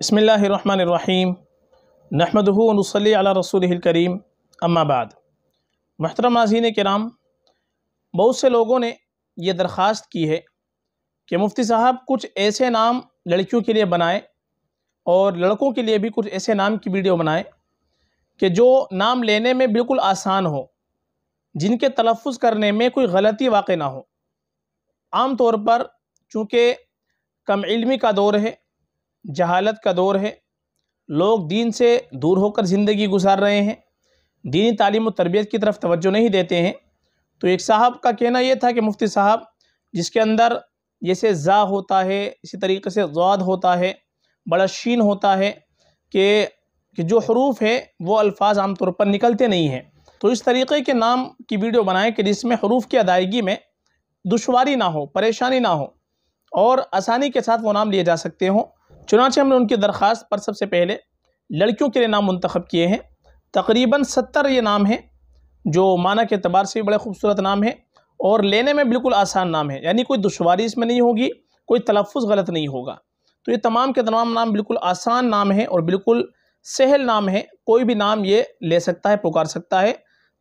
بسم اللہ الرحمن الرحیم نحمد نصلی علی رسول الکریم اما بعد محترم ناظرین کرام بہت سے لوگوں نے یہ درخواست کی ہے کہ مفتی صاحب کچھ ایسے نام لڑکیوں کے لیے بنائیں اور لڑکوں کے لیے بھی کچھ ایسے نام کی ویڈیو بنائے کہ جو نام لینے میں بالکل آسان ہو جن کے تلفظ کرنے میں کوئی غلطی واقع نہ ہو عام طور پر چونکہ کم علمی کا دور ہے جہالت کا دور ہے لوگ دین سے دور ہو کر زندگی گزار رہے ہیں دینی تعلیم و تربیت کی طرف توجہ نہیں دیتے ہیں تو ایک صاحب کا کہنا یہ تھا کہ مفتی صاحب جس کے اندر جیسے زا ہوتا ہے اسی طریقے سے زواد ہوتا ہے بڑا شین ہوتا ہے کہ جو حروف ہے وہ الفاظ عام طور پر نکلتے نہیں ہیں تو اس طریقے کے نام کی ویڈیو بنائیں کہ جس میں حروف کی ادائیگی میں دشواری نہ ہو پریشانی نہ ہو اور آسانی کے ساتھ وہ نام لیے جا سکتے ہوں چنانچہ ہم نے ان کی درخواست پر سب سے پہلے لڑکیوں کے لیے نام منتخب کیے ہیں تقریباً ستر یہ نام ہیں جو معنی کے اعتبار سے بھی بڑے خوبصورت نام ہیں اور لینے میں بالکل آسان نام ہے یعنی کوئی دشواری اس میں نہیں ہوگی کوئی تلفظ غلط نہیں ہوگا تو یہ تمام کے تمام نام بالکل آسان نام ہیں اور بالکل سہل نام ہیں کوئی بھی نام یہ لے سکتا ہے پکار سکتا ہے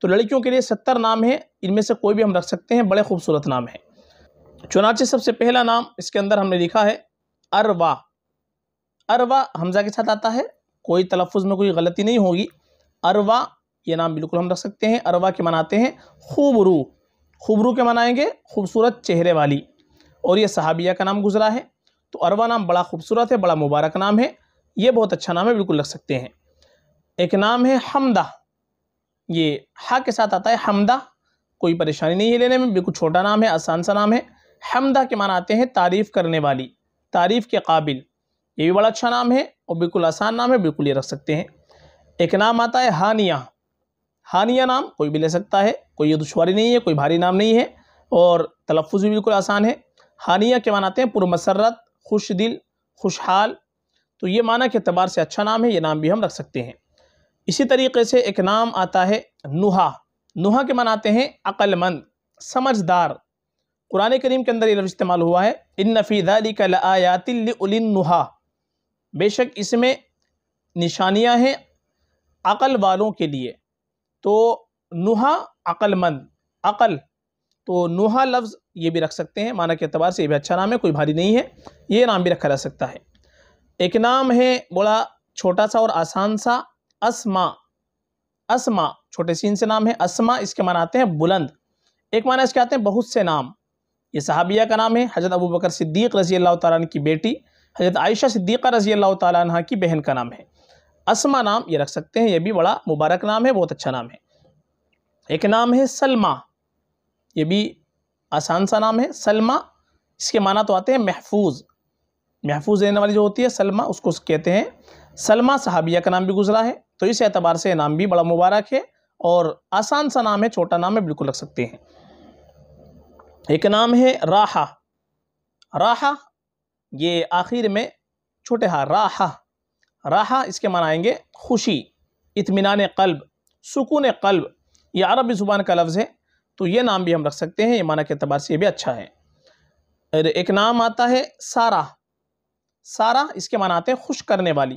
تو لڑکیوں کے لیے ستر نام ہیں ان میں سے کوئی بھی ہم رکھ سکتے ہیں بڑے خوبصورت نام ہیں چنانچہ سب سے پہلا نام اس کے اندر ہم نے لکھا ہے ارواہ اروا حمزہ کے ساتھ آتا ہے کوئی تلفظ میں کوئی غلطی نہیں ہوگی اروا یہ نام بالکل ہم رکھ سکتے ہیں اروا کے مناتے ہیں خوبرو خوبرو کے منائیں گے خوبصورت چہرے والی اور یہ صحابیہ کا نام گزرا ہے تو اروا نام بڑا خوبصورت ہے بڑا مبارک نام ہے یہ بہت اچھا نام ہے بالکل رکھ سکتے ہیں ایک نام ہے حمدہ یہ ہا کے ساتھ آتا ہے حمدہ کوئی پریشانی نہیں ہے لینے میں بالکل چھوٹا نام ہے آسان سا نام ہے حمدہ کے معنی آتے ہیں تعریف کرنے والی تعریف کے قابل یہ بھی بڑا اچھا نام ہے اور بالکل آسان نام ہے بالکل یہ رکھ سکتے ہیں ایک نام آتا ہے ہانیہ ہانیہ نام کوئی بھی لے سکتا ہے کوئی یہ دشواری نہیں ہے کوئی بھاری نام نہیں ہے اور تلفظ بھی بالکل آسان ہے ہانیہ کے معنی آتے ہیں پر مسرت خوش دل خوشحال تو یہ معنی کے اعتبار سے اچھا نام ہے یہ نام بھی ہم رکھ سکتے ہیں اسی طریقے سے ایک نام آتا ہے نوحا نوحا کے معنی آتے ہیں مند سمجھدار قرآن کریم کے اندر یہ لفظ استعمال ہوا ہے النفی دہلی کل آیات النحا بے شک اس میں نشانیاں ہیں عقل والوں کے لیے تو نوحا عقل مند عقل تو نوحا لفظ یہ بھی رکھ سکتے ہیں معنی کے اعتبار سے یہ بھی اچھا نام ہے کوئی بھاری نہیں ہے یہ نام بھی رکھا جا سکتا ہے ایک نام ہے بڑا چھوٹا سا اور آسان سا اسما اسما چھوٹے سین سے نام ہے اسما اس کے معنی آتے ہیں بلند ایک معنی اس کے آتے ہیں بہت سے نام یہ صحابیہ کا نام ہے حضرت ابو بکر صدیق رضی اللہ تعالیٰ کی بیٹی حضرت عائشہ صدیقہ رضی اللہ تعالیٰ عنہ کی بہن کا نام ہے اسما نام یہ رکھ سکتے ہیں یہ بھی بڑا مبارک نام ہے بہت اچھا نام ہے ایک نام ہے سلمہ یہ بھی آسان سا نام ہے سلمہ اس کے معنی تو آتے ہیں محفوظ محفوظ رہنے والی جو ہوتی ہے سلمہ اس کو کہتے ہیں سلمہ صحابیہ کا نام بھی گزرا ہے تو اس اعتبار سے نام بھی بڑا مبارک ہے اور آسان سا نام ہے چھوٹا نام ہے بالکل رکھ سکتے ہیں ایک نام ہے راحہ راحہ یہ آخر میں چھوٹے ہاں راحہ راہا اس کے معنی آئیں گے خوشی اطمینان قلب سکون قلب یہ عربی زبان کا لفظ ہے تو یہ نام بھی ہم رکھ سکتے ہیں یہ معنی کے اعتبار سے یہ بھی اچھا ہے ایک نام آتا ہے سارا سارا اس کے معنی آتے ہیں خوش کرنے والی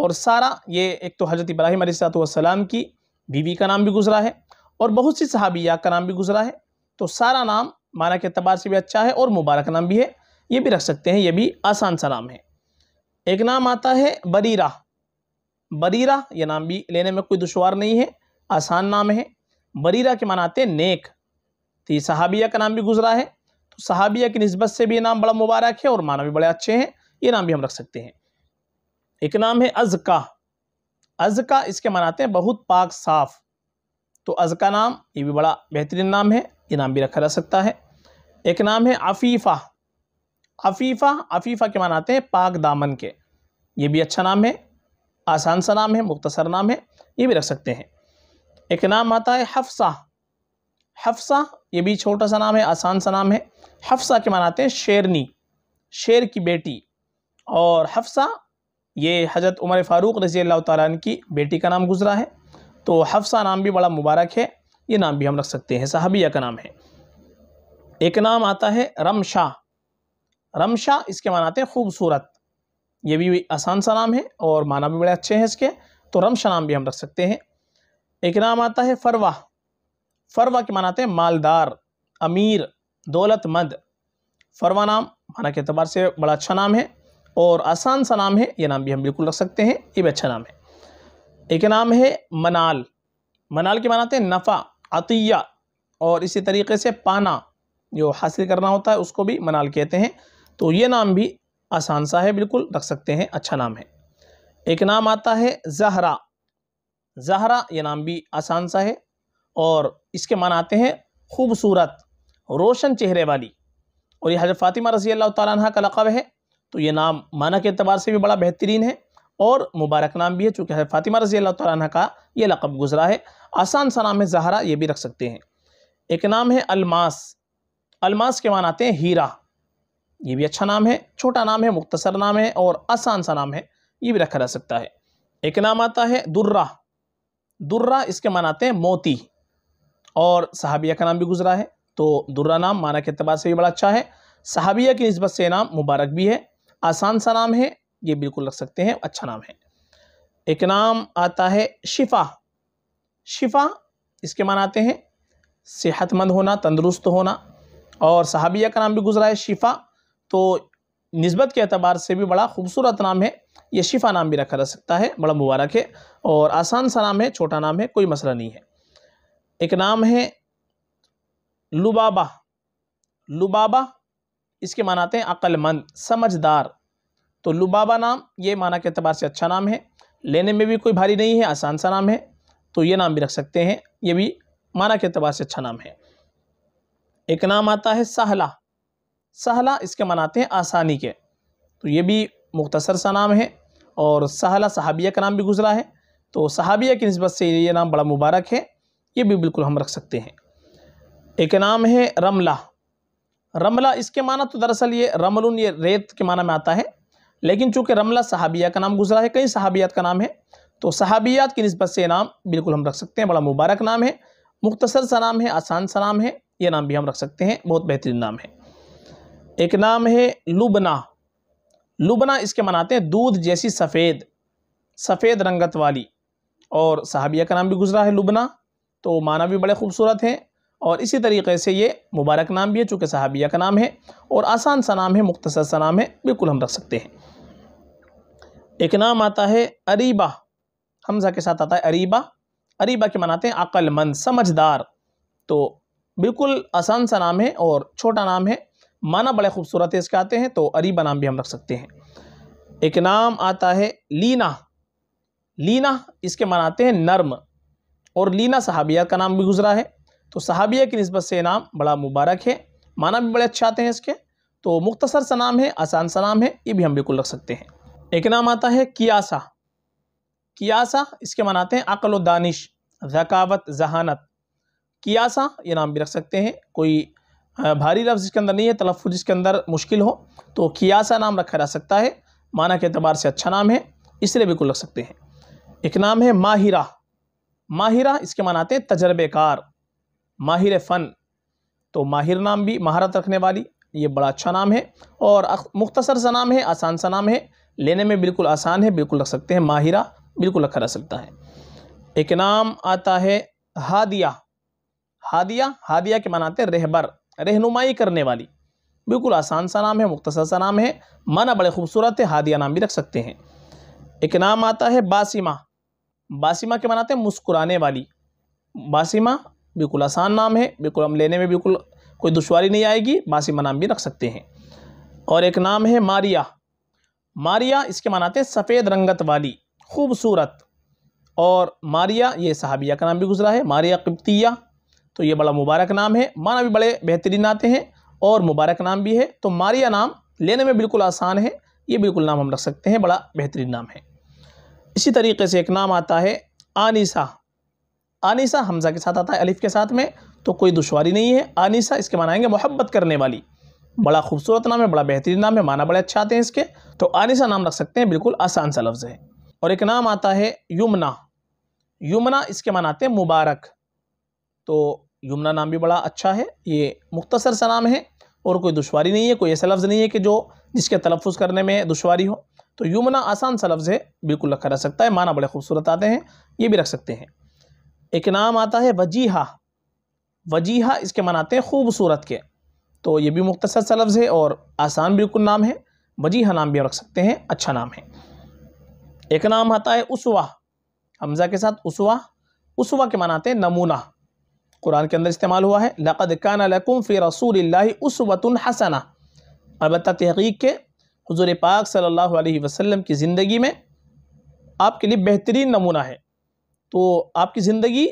اور سارا یہ ایک تو حضرت ابراہیم علیہ السلام کی بیوی کا نام بھی گزرا ہے اور بہت سی صحابیہ کا نام بھی گزرا ہے تو سارا نام معنی کے اعتبار سے بھی اچھا ہے اور مبارک نام بھی ہے یہ بھی رکھ سکتے ہیں یہ بھی آسان سا نام ہے ایک نام آتا ہے بریرہ بریرہ یہ نام بھی لینے میں کوئی دشوار نہیں ہے آسان نام ہے بریرہ کے معنی آتے ہیں نیک تو یہ صحابیہ کا نام بھی گزرا ہے تو صحابیہ کی نسبت سے بھی یہ نام بڑا مبارک ہے اور معنی بھی بڑے اچھے ہیں یہ نام بھی ہم رکھ سکتے ہیں ایک نام ہے ازکا ازکا اس کے معنی آتے ہیں بہت پاک صاف تو ازکا نام یہ بھی بڑا بہترین نام ہے یہ نام بھی رکھا جا سکتا ہے ایک نام ہے عفیفہ عفیفہ عفیفہ کے معنی آتے ہیں پاک دامن کے یہ بھی اچھا نام ہے آسان سا نام ہے مختصر نام ہے یہ بھی رکھ سکتے ہیں ایک نام آتا ہے حفصہ حفصہ یہ بھی چھوٹا سا نام ہے آسان سا نام ہے حفصہ کے معنی آتے ہیں شیرنی شیر کی بیٹی اور حفصہ یہ حضرت عمر فاروق رضی اللہ تعالیٰ عنہ کی بیٹی کا نام گزرا ہے تو حفصہ نام بھی بڑا مبارک ہے یہ نام بھی ہم رکھ سکتے ہیں صحابیہ کا نام ہے ایک نام آتا ہے رمشاہ رمشا اس کے معنی آتے ہیں خوبصورت یہ بھی آسان سا نام ہے اور معنی بھی بڑے اچھے ہیں اس کے تو رمشا نام بھی ہم رکھ سکتے ہیں ایک نام آتا ہے فروا فروا کے معنی آتے ہیں مالدار امیر دولت مد فروا نام معنی کے اعتبار سے بڑا اچھا نام ہے اور آسان سا نام ہے یہ نام بھی ہم بالکل رکھ سکتے ہیں یہ بھی اچھا نام ہے ایک نام ہے منال منال کے معنی آتے ہیں نفع عطیہ اور اسی طریقے سے پانا جو حاصل کرنا ہوتا ہے اس کو بھی منال کہتے ہیں تو یہ نام بھی آسان سا ہے بالکل رکھ سکتے ہیں اچھا نام ہے ایک نام آتا ہے زہرا زہرا یہ نام بھی آسان سا ہے اور اس کے معنی آتے ہیں خوبصورت روشن چہرے والی اور یہ حضرت فاطمہ رضی اللہ تعالیٰ عنہ کا لقب ہے تو یہ نام معنی کے اعتبار سے بھی بڑا بہترین ہے اور مبارک نام بھی ہے چونکہ حضرت فاطمہ رضی اللہ تعالیٰ عنہ کا یہ لقب گزرا ہے آسان سا نام ہے زہرا یہ بھی رکھ سکتے ہیں ایک نام ہے الماس الماس کے معنی آتے ہیں ہیرا یہ بھی اچھا نام ہے چھوٹا نام ہے مختصر نام ہے اور آسان سا نام ہے یہ بھی رکھا جا سکتا ہے ایک نام آتا ہے درہ درہ اس کے آتے ہیں موتی اور صحابیہ کا نام بھی گزرا ہے تو درہ نام معنی کے اعتبار سے بھی بڑا اچھا ہے صحابیہ کی نسبت سے نام مبارک بھی ہے آسان سا نام ہے یہ بالکل رکھ سکتے ہیں اچھا نام ہے ایک نام آتا ہے شفا شفا اس کے معنی آتے ہیں صحت مند ہونا تندرست ہونا اور صحابیہ کا نام بھی گزرا ہے شفا تو نسبت کے اعتبار سے بھی بڑا خوبصورت نام ہے یہ شفا نام بھی رکھا رہ سکتا ہے بڑا مبارک ہے اور آسان سا نام ہے چھوٹا نام ہے کوئی مسئلہ نہیں ہے ایک نام ہے لبابہ لبابا اس کے معنی آتے ہیں مند سمجھدار تو لبابا نام یہ معنی کے اعتبار سے اچھا نام ہے لینے میں بھی کوئی بھاری نہیں ہے آسان سا نام ہے تو یہ نام بھی رکھ سکتے ہیں یہ بھی معنی کے اعتبار سے اچھا نام ہے ایک نام آتا ہے سہلہ سہلا اس کے مناتے ہیں آسانی کے تو یہ بھی مختصر سا نام ہے اور سہلا صحابیہ کا نام بھی گزرا ہے تو صحابیہ کی نسبت سے یہ نام بڑا مبارک ہے یہ بھی بالکل ہم رکھ سکتے ہیں ایک نام ہے رملہ رملہ اس کے معنی تو دراصل یہ رمل یہ ریت کے معنی میں آتا ہے لیکن چونکہ رملہ صحابیہ کا نام گزرا ہے کئی صحابیات کا نام ہے تو صحابیات کی نسبت سے یہ نام بالکل ہم رکھ سکتے ہیں بڑا مبارک نام ہے مختصر سا نام ہے آسان سا نام ہے یہ نام بھی ہم رکھ سکتے ہیں بہت بہترین نام ہے ایک نام ہے لبنا لبنا اس کے مناتے ہیں دودھ جیسی سفید سفید رنگت والی اور صحابیہ کا نام بھی گزرا ہے لبنا تو معنی بھی بڑے خوبصورت ہیں اور اسی طریقے سے یہ مبارک نام بھی ہے چونکہ صحابیہ کا نام ہے اور آسان سا نام ہے مختصر سا نام ہے بالکل ہم رکھ سکتے ہیں ایک نام آتا ہے عریبہ حمزہ کے ساتھ آتا ہے عریبہ عریبہ کے مناتے ہیں عقل مند سمجھدار تو بالکل آسان سا نام ہے اور چھوٹا نام ہے معنی بڑے خوبصورت ہے اس کے آتے ہیں تو عریبہ نام بھی ہم رکھ سکتے ہیں ایک نام آتا ہے لینا لینا اس کے معنی آتے ہیں نرم اور لینا صحابیہ کا نام بھی گزرا ہے تو صحابیہ کی نسبت سے نام بڑا مبارک ہے معنی بھی بڑے اچھے آتے ہیں اس کے تو مختصر سا نام ہے آسان سا نام ہے یہ بھی ہم بالکل رکھ سکتے ہیں ایک نام آتا ہے کیاسا کیاسا اس کے معنی آتے ہیں عقل و دانش ذکاوت ذہانت کیاسا یہ نام بھی رکھ سکتے ہیں کوئی ہاں، بھاری لفظ جس کے اندر نہیں ہے تلفظ جس کے اندر مشکل ہو تو کیاسا نام رکھا جا سکتا ہے معنی کے اعتبار سے اچھا نام ہے اس لیے بالکل رکھ سکتے ہیں ایک نام ہے ماہرہ ماہرہ اس کے معنی آتے ہیں تجربے کار ماہر فن تو ماہر نام بھی مہارت رکھنے والی یہ بڑا اچھا نام ہے اور مختصر سا نام ہے آسان سا نام ہے لینے میں بالکل آسان ہے بالکل رکھ سکتے ہیں ماہرہ بالکل رکھا جا سکتا ہے ایک نام آتا ہے ہادیہ ہادیہ ہادیہ کے معنی آتے ہیں رہبر رہنمائی کرنے والی بالکل آسان سا نام ہے مختصر سا نام ہے مانا بڑے خوبصورت ہے ہادیہ نام بھی رکھ سکتے ہیں ایک نام آتا ہے باسیما باسمہ کے مناتے ہیں مسکرانے والی باسیما بالکل آسان نام ہے بالکل ہم لینے میں بالکل کوئی دشواری نہیں آئے گی باسیما نام بھی رکھ سکتے ہیں اور ایک نام ہے ماریا ماریا اس کے مناتے ہیں سفید رنگت والی خوبصورت اور ماریا یہ صحابیہ کا نام بھی گزرا ہے ماریا قبطیہ تو یہ بڑا مبارک نام ہے مانا بھی بڑے بہترین آتے ہیں اور مبارک نام بھی ہے تو ماریا نام لینے میں بالکل آسان ہے یہ بالکل نام ہم رکھ سکتے ہیں بڑا بہترین نام ہے اسی طریقے سے ایک نام آتا ہے آنیسہ آنیسہ حمزہ کے ساتھ آتا ہے الف کے ساتھ میں تو کوئی دشواری نہیں ہے آنیسہ اس کے معنی آئیں گے محبت کرنے والی بڑا خوبصورت نام ہے بڑا بہترین نام ہے مانا بڑے اچھے آتے ہیں اس کے تو آنیسہ نام رکھ سکتے ہیں بالکل آسان سا لفظ ہے اور ایک نام آتا ہے یمنا یمنا اس کے معنی آتے ہیں مبارک تو یمنا نام بھی بڑا اچھا ہے یہ مختصر سا نام ہے اور کوئی دشواری نہیں ہے کوئی ایسا لفظ نہیں ہے کہ جو جس کے تلفظ کرنے میں دشواری ہو تو یمنا آسان سا لفظ ہے بالکل رکھا رہ سکتا ہے معنی بڑے خوبصورت آتے ہیں یہ بھی رکھ سکتے ہیں ایک نام آتا ہے وجیحہ وجیحہ اس کے معنی آتے ہیں خوبصورت کے تو یہ بھی مختصر سا لفظ ہے اور آسان بالکل نام ہے وجیحہ نام بھی رکھ سکتے ہیں اچھا نام ہے ایک نام آتا ہے اسوا حمزہ کے ساتھ اسوا اسوا کے معنی آتے ہیں نمونہ قرآن کے اندر استعمال ہوا ہے لقد كَانَ لَكُمْ فِي رسول اللہ اُسْوَةٌ حَسَنَةٌ البتہ تحقیق کے حضور پاک صلی اللہ علیہ وسلم کی زندگی میں آپ کے لیے بہترین نمونہ ہے تو آپ کی زندگی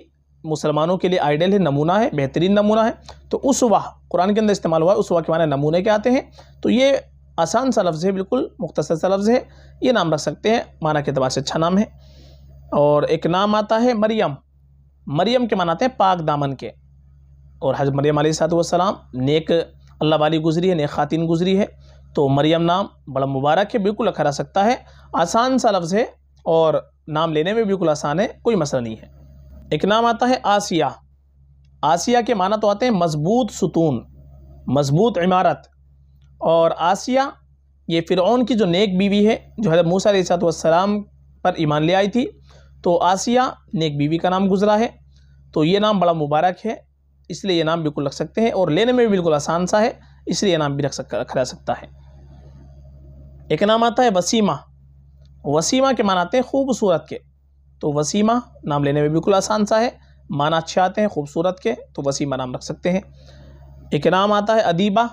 مسلمانوں کے لیے آئیڈل ہے نمونہ ہے بہترین نمونہ ہے تو اس قرآن کے اندر استعمال ہوا ہے اس کے معنی نمونے کے آتے ہیں تو یہ آسان سا لفظ ہے بالکل مختصر سا لفظ ہے یہ نام رکھ سکتے ہیں معنی کے اعتبار سے اچھا نام ہے اور ایک نام آتا ہے مریم مریم کے مناتے آتے ہیں پاک دامن کے اور حضرت مریم علیہ السلام نیک اللہ والی گزری ہے نیک خاتین گزری ہے تو مریم نام بڑا مبارک ہے بالکل اکھرا رہ سکتا ہے آسان سا لفظ ہے اور نام لینے میں بالکل آسان ہے کوئی مسئلہ نہیں ہے ایک نام آتا ہے آسیہ آسیہ کے معنی تو آتے ہیں مضبوط ستون مضبوط عمارت اور آسیہ یہ فرعون کی جو نیک بیوی ہے جو حضرت موسیٰ علیہ السلام پر ایمان لے آئی تھی تو آسیہ نیک بیوی کا نام گزرا ہے تو یہ نام بڑا مبارک ہے اس لیے یہ نام بالکل رکھ سکتے ہیں اور لینے میں بھی بالکل آسان سا ہے اس لیے یہ نام بھی رکھ سک رکھا جا سکتا ہے ایک نام آتا ہے وسیمہ وسیمہ کے معنی آتے ہیں خوبصورت کے تو وسیمہ نام لینے میں بالکل آسان سا ہے معنی اچھے آتے ہیں خوبصورت کے تو وسیمہ نام رکھ سکتے ہیں ایک نام آتا ہے ادیبہ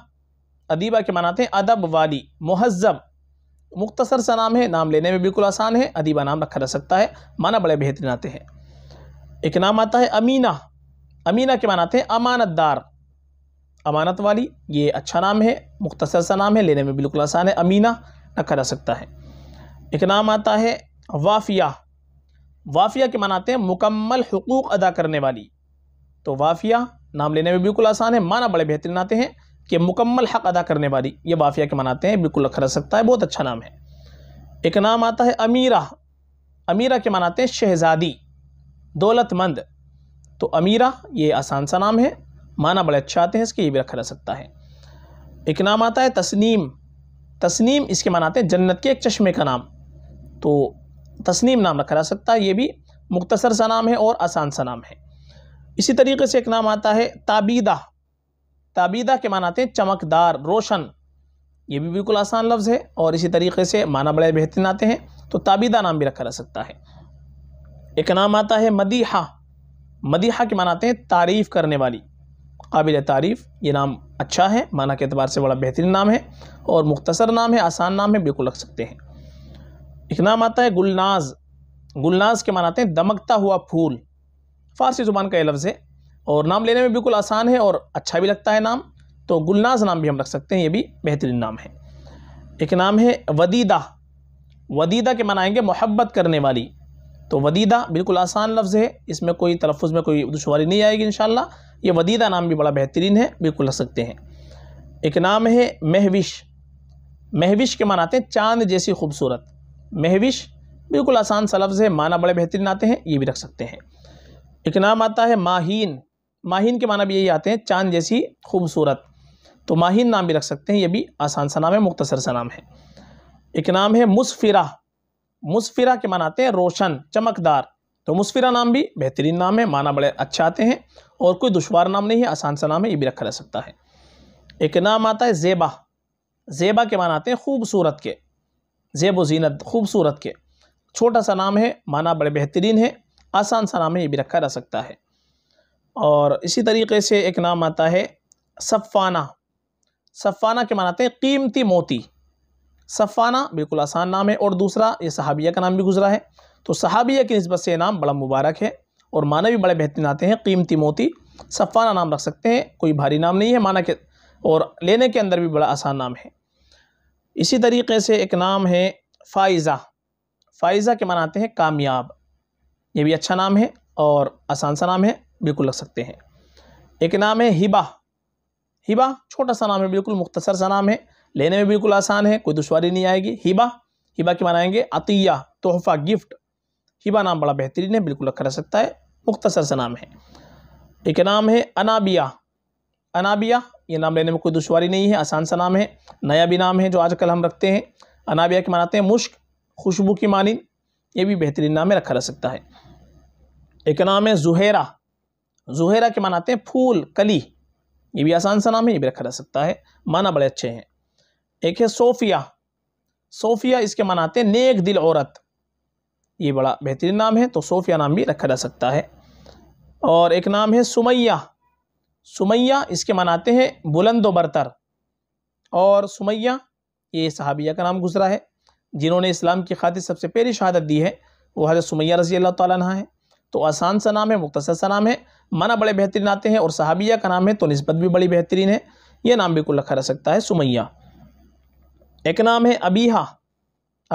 ادیبہ کے معنی آتے ہیں ادب والی مہذب مختصر سا نام ہے نام لینے میں بالکل آسان ہے ادیبہ نام رکھا جا سکتا ہے معنی بڑے بہترین آتے ہیں ایک نام آتا ہے امینہ امینہ کے معنی آتے ہیں امانت دار امانت والی یہ اچھا نام ہے مختصر سا نام ہے لینے میں بالکل آسان ہے امینہ رکھا جا سکتا ہے ایک نام آتا ہے وافیہ وافیہ کے معنی آتے ہیں مکمل حقوق ادا کرنے والی تو وافیہ نام لینے میں بالکل آسان ہے معنی بڑے بہترین آتے ہیں کہ مکمل حق ادا کرنے والی یہ بافیہ کے مناتے ہیں بالکل رکھا رہ سکتا ہے بہت اچھا نام ہے ایک نام آتا ہے امیرہ امیرہ کے مناتے ہیں شہزادی دولت مند تو امیرہ یہ آسان سا نام ہے معنی بڑے اچھے آتے ہیں اس کے یہ بھی رکھا رہ سکتا ہے ایک نام آتا ہے تسنیم تسنیم اس کے مناتے ہیں جنت کے ایک چشمے کا نام تو تسنیم نام رکھا رہ سکتا ہے یہ بھی مختصر سا نام ہے اور آسان سا نام ہے اسی طریقے سے ایک نام آتا ہے تابیدہ تابیدہ کے معنی آتے ہیں چمکدار روشن یہ بھی بالکل آسان لفظ ہے اور اسی طریقے سے معنی بڑے بہترین آتے ہیں تو تابیدہ نام بھی رکھا جا سکتا ہے ایک نام آتا ہے مدیحہ مدیحہ کے معنی آتے ہیں تعریف کرنے والی قابل تعریف یہ نام اچھا ہے معنی کے اعتبار سے بڑا بہترین نام ہے اور مختصر نام ہے آسان نام ہے بالکل رکھ سکتے ہیں ایک نام آتا ہے گلناز گلناز کے معنی آتے ہیں دمکتا ہوا پھول فارسی زبان کا یہ لفظ ہے اور نام لینے میں بالکل آسان ہے اور اچھا بھی لگتا ہے نام تو گلناز نام بھی ہم رکھ سکتے ہیں یہ بھی بہترین نام ہے ایک نام ہے ودیدہ ودیدہ کے منائیں آئیں گے محبت کرنے والی تو ودیدہ بالکل آسان لفظ ہے اس میں کوئی تلفظ میں کوئی دشواری نہیں آئے گی انشاءاللہ یہ ودیدہ نام بھی بڑا بہترین ہے بالکل رکھ سکتے ہیں ایک نام ہے مہوش مہوش کے آتے ہیں چاند جیسی خوبصورت مہوش بالکل آسان سا لفظ ہے معنی بڑے بہترین آتے ہیں یہ بھی رکھ سکتے ہیں ایک نام آتا ہے ماہین ماہین کے معنی بھی یہی آتے ہیں چاند جیسی خوبصورت تو ماہین نام بھی رکھ سکتے ہیں یہ بھی آسان سا نام ہے مختصر سا نام ہے ایک نام ہے مسفرہ مسفرہ کے معنی آتے ہیں روشن چمکدار تو مسفرہ نام بھی بہترین نام ہے معنی بڑے اچھے آتے ہیں اور کوئی دشوار نام نہیں ہے آسان سا نام ہے یہ بھی رکھا رہ سکتا ہے ایک نام آتا ہے زیبہ زیبا کے معنی آتے ہیں خوبصورت کے زیب و زینت خوبصورت کے چھوٹا سا نام ہے معنی بڑے بہترین ہے آسان سا نام ہے یہ بھی رکھا رہ سکتا ہے اور اسی طریقے سے ایک نام آتا ہے صفانہ صفانہ کے معنی آتے ہیں قیمتی موتی صفانہ بالکل آسان نام ہے اور دوسرا یہ صحابیہ کا نام بھی گزرا ہے تو صحابیہ کی نسبت سے یہ نام بڑا مبارک ہے اور معنی بھی بڑے بہترین آتے ہیں قیمتی موتی صفانہ نام رکھ سکتے ہیں کوئی بھاری نام نہیں ہے معنی کہ اور لینے کے اندر بھی بڑا آسان نام ہے اسی طریقے سے ایک نام ہے فائزہ فائزہ کے معنی آتے ہیں کامیاب یہ بھی اچھا نام ہے اور آسان سا نام ہے بالکل رکھ سکتے ہیں ایک نام ہے ہبا ہبا چھوٹا سا نام ہے بالکل مختصر سا نام ہے لینے میں بالکل آسان ہے کوئی دشواری نہیں آئے گی ہبا ہبا کے آئیں گے عطیہ تحفہ گفٹ ہبا نام بڑا بہترین ہے بالکل رکھا رہ سکتا ہے مختصر سا نام ہے ایک نام ہے انابیا انابیا یہ نام لینے میں کوئی دشواری نہیں ہے آسان سا نام ہے نیا بھی نام ہے جو آج کل ہم رکھتے ہیں انابیا کے مناتے ہیں مشک خوشبو کی مانند یہ بھی بہترین نام ہے رکھا رہ سکتا ہے ایک نام ہے زہیرہ زہرہ کے مناتے ہیں پھول کلی یہ بھی آسان سا نام ہے یہ بھی رکھا جا سکتا ہے معنی بڑے اچھے ہیں ایک ہے صوفیہ صوفیہ اس کے مناتے ہیں نیک دل عورت یہ بڑا بہترین نام ہے تو صوفیہ نام بھی رکھا جا سکتا ہے اور ایک نام ہے سمیہ سمیہ اس کے مناتے ہیں بلند و برتر اور سمیہ یہ صحابیہ کا نام گزرا ہے جنہوں نے اسلام کی خاطر سب سے پہلی شہادت دی ہے وہ حضرت سمیہ رضی اللہ تعالیٰ عنہ ہے تو آسان سا نام ہے مختصر سا نام ہے منع بڑے بہترین آتے ہیں اور صحابیہ کا نام ہے تو نسبت بھی بڑی بہترین ہے یہ نام بالکل رکھا رہ سکتا ہے سمیہ ایک نام ہے ابیہا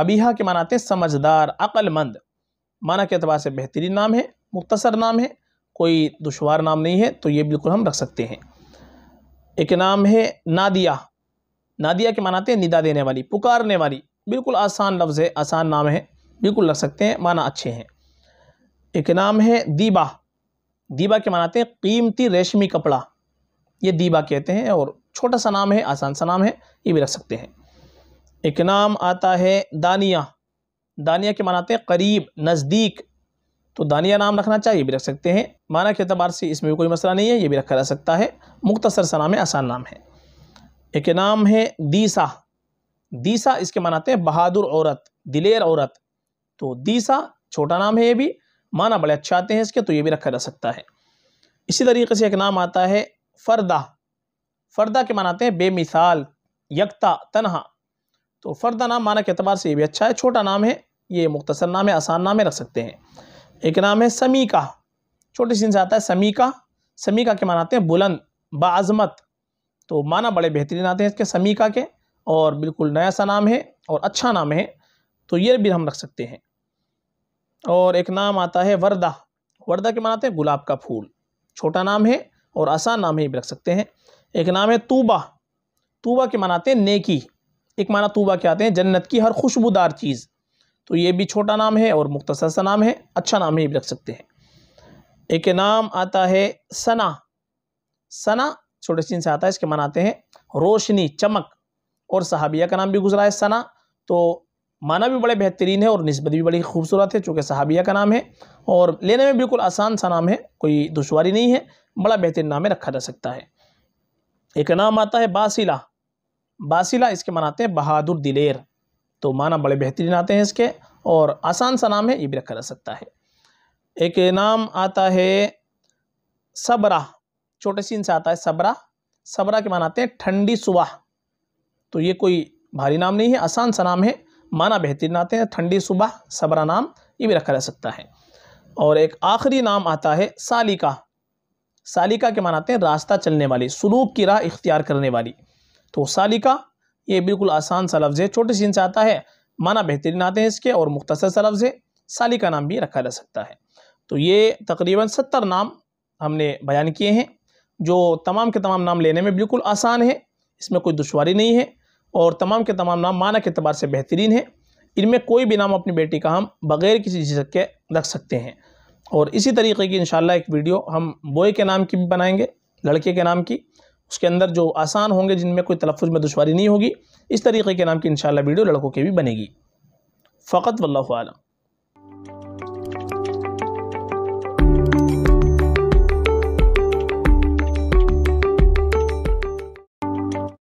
ابیہا کے معنی آتے ہیں سمجھدار مند معنی کے اعتبار سے بہترین نام ہے مختصر نام ہے کوئی دشوار نام نہیں ہے تو یہ بالکل ہم رکھ سکتے ہیں ایک نام ہے نادیہ نادیہ کے معنی آتے ہیں ندا دینے والی پکارنے والی بالکل آسان لفظ ہے آسان نام ہے بالکل رکھ سکتے ہیں معنی اچھے ہیں ایک نام ہے دیبا دیبا کے مناتے ہیں قیمتی ریشمی کپڑا یہ دیبا کہتے ہیں اور چھوٹا سا نام ہے آسان سا نام ہے یہ بھی رکھ سکتے ہیں ایک نام آتا ہے دانیہ دانیہ کے مناتے ہیں قریب نزدیک تو دانیہ نام رکھنا چاہیے یہ بھی رکھ سکتے ہیں معنی کے اعتبار سے اس میں کوئی مسئلہ نہیں ہے یہ بھی رکھا جا سکتا ہے مختصر سا نام ہے آسان نام ہے ایک نام ہے دیسا دیسا اس کے مناتے ہیں بہادر عورت دلیر عورت تو دیسا چھوٹا نام ہے یہ بھی معنی بڑے اچھے آتے ہیں اس کے تو یہ بھی رکھا جا سکتا ہے اسی طریقے سے ایک نام آتا ہے فردہ فردہ کے معنی آتے ہیں بے مثال یکتا تنہا تو فردہ نام معنی کے اعتبار سے یہ بھی اچھا ہے چھوٹا نام ہے یہ مختصر نام ہے آسان نام ہے رکھ سکتے ہیں ایک نام ہے سمیکہ چھوٹی سین سے آتا ہے سمیکہ سمیکہ کے معنی آتے ہیں بلند بعظمت تو معنی بڑے بہترین آتے ہیں اس کے سمیکہ کے اور بالکل نیا سا نام ہے اور اچھا نام ہے تو یہ بھی ہم رکھ سکتے ہیں اور ایک نام آتا ہے وردہ وردہ کے معنی آتے ہیں گلاب کا پھول چھوٹا نام ہے اور آسان نام ہی بھی رکھ سکتے ہیں ایک نام ہے توبہ توبہ کے معنی آتے ہیں نیکی ایک معنی توبہ کے آتے ہیں جنت کی ہر خوشبودار چیز تو یہ بھی چھوٹا نام ہے اور مختصر سا نام ہے اچھا نام ہی بھی رکھ سکتے ہیں ایک نام آتا ہے ثنا ثنا چھوٹے سین سے آتا ہے اس کے معنی آتے ہیں روشنی چمک اور صحابیہ کا نام بھی گزرا ہے ثنا تو معنی بھی بڑے بہترین ہے اور نسبت بھی بڑی خوبصورت ہے چونکہ صحابیہ کا نام ہے اور لینے میں بالکل آسان سا نام ہے کوئی دشواری نہیں ہے بڑا بہترین نام ہے رکھا جا سکتا ہے ایک نام آتا ہے باسیلہ باسیلہ اس کے معنی آتے ہیں بہادر دلیر تو معنی بڑے بہترین آتے ہیں اس کے اور آسان سا نام ہے یہ بھی رکھا جا سکتا ہے ایک نام آتا ہے سبرہ چھوٹے سین سے آتا ہے سبرہ سبرہ کے معنی آتے ہیں ٹھنڈی صبح تو یہ کوئی بھاری نام نہیں ہے آسان سا نام ہے مانا بہترین آتے ہیں ٹھنڈی صبح صبرہ نام یہ بھی رکھا رہ سکتا ہے اور ایک آخری نام آتا ہے سالیکہ سالیکہ کے معنی آتے ہیں راستہ چلنے والی سلوک کی راہ اختیار کرنے والی تو سالیکہ یہ بالکل آسان سا لفظ ہے چھوٹے سین سے آتا ہے معنی بہترین آتے ہیں اس کے اور مختصر سا لفظ ہے سالیکہ نام بھی رکھا جا سکتا ہے تو یہ تقریباً ستر نام ہم نے بیان کیے ہیں جو تمام کے تمام نام لینے میں بالکل آسان ہے اس میں کوئی دشواری نہیں ہے اور تمام کے تمام نام معنی کے اعتبار سے بہترین ہیں ان میں کوئی بھی نام اپنی بیٹی کا ہم بغیر کسی جھزک کے رکھ سکتے ہیں اور اسی طریقے کی انشاءاللہ ایک ویڈیو ہم بوئے کے نام کی بھی بنائیں گے لڑکے کے نام کی اس کے اندر جو آسان ہوں گے جن میں کوئی تلفظ میں دشواری نہیں ہوگی اس طریقے کے نام کی انشاءاللہ ویڈیو لڑکوں کی بھی بنے گی فقط واللہ عالم